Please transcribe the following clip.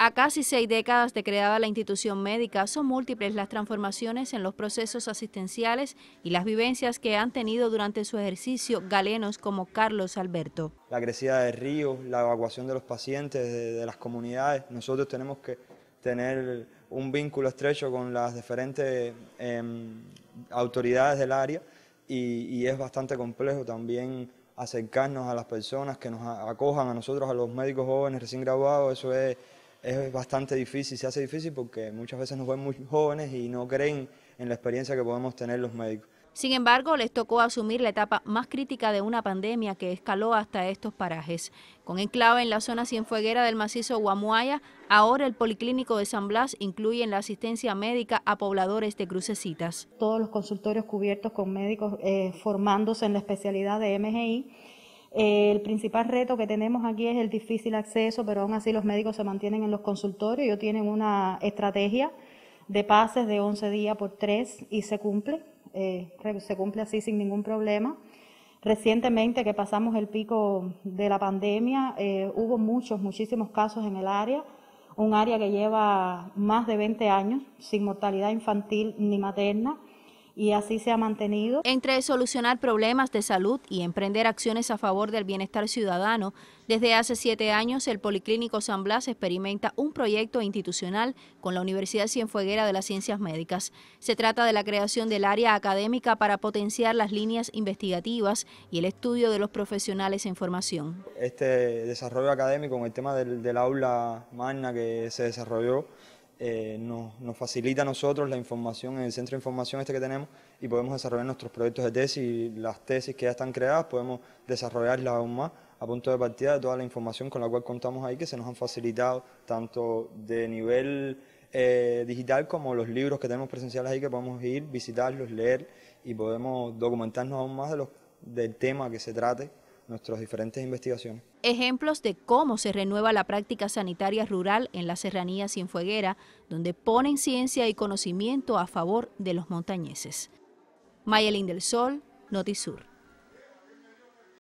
A casi seis décadas de creada la institución médica, son múltiples las transformaciones en los procesos asistenciales y las vivencias que han tenido durante su ejercicio galenos como Carlos Alberto. La crecida de ríos, la evacuación de los pacientes, de, las comunidades, nosotros tenemos que tener un vínculo estrecho con las diferentes em, autoridades del área y, y es bastante complejo también acercarnos a las personas que nos acojan a nosotros, a los médicos jóvenes recién graduados, eso es es bastante difícil, se hace difícil porque muchas veces nos ven muy jóvenes y no creen en la experiencia que podemos tener los médicos. Sin embargo, les tocó asumir la etapa más crítica de una pandemia que escaló hasta estos parajes. Con enclave en la zona cienfueguera del macizo Guamuaya, ahora el Policlínico de San Blas incluye en la asistencia médica a pobladores de crucecitas. Todos los consultorios cubiertos con médicos eh, formándose en la especialidad de MGI eh, el principal reto que tenemos aquí es el difícil acceso, pero aún así los médicos se mantienen en los consultorios. Ellos tienen una estrategia de pases de 11 días por 3 y se cumple. Eh, se cumple así sin ningún problema. Recientemente que pasamos el pico de la pandemia, eh, hubo muchos, muchísimos casos en el área, un área que lleva más de 20 años sin mortalidad infantil ni materna y así se ha mantenido. Entre solucionar problemas de salud y emprender acciones a favor del bienestar ciudadano, desde hace siete años el Policlínico San Blas experimenta un proyecto institucional con la Universidad Cienfueguera de las Ciencias Médicas. Se trata de la creación del área académica para potenciar las líneas investigativas y el estudio de los profesionales en formación. Este desarrollo académico en el tema del, del aula magna que se desarrolló eh, nos, facilita a nosotros la información en el centro de información este que tenemos y podemos desarrollar nuestros proyectos de tesis, las tesis que ya están creadas, podemos desarrollarlas aún más a punto de partida de toda la información con la cual contamos ahí que se nos han facilitado tanto de nivel eh, digital como los libros que tenemos presenciales ahí que podemos ir, visitarlos, leer y podemos documentarnos aún más de del tema que se trate nuestras diferentes investigaciones. Ejemplos de cómo se renueva la práctica sanitaria rural en la serranía Cienfueguera, donde ponen ciencia y conocimiento a favor de los montañeses. Mayelín del Sol, Notisur.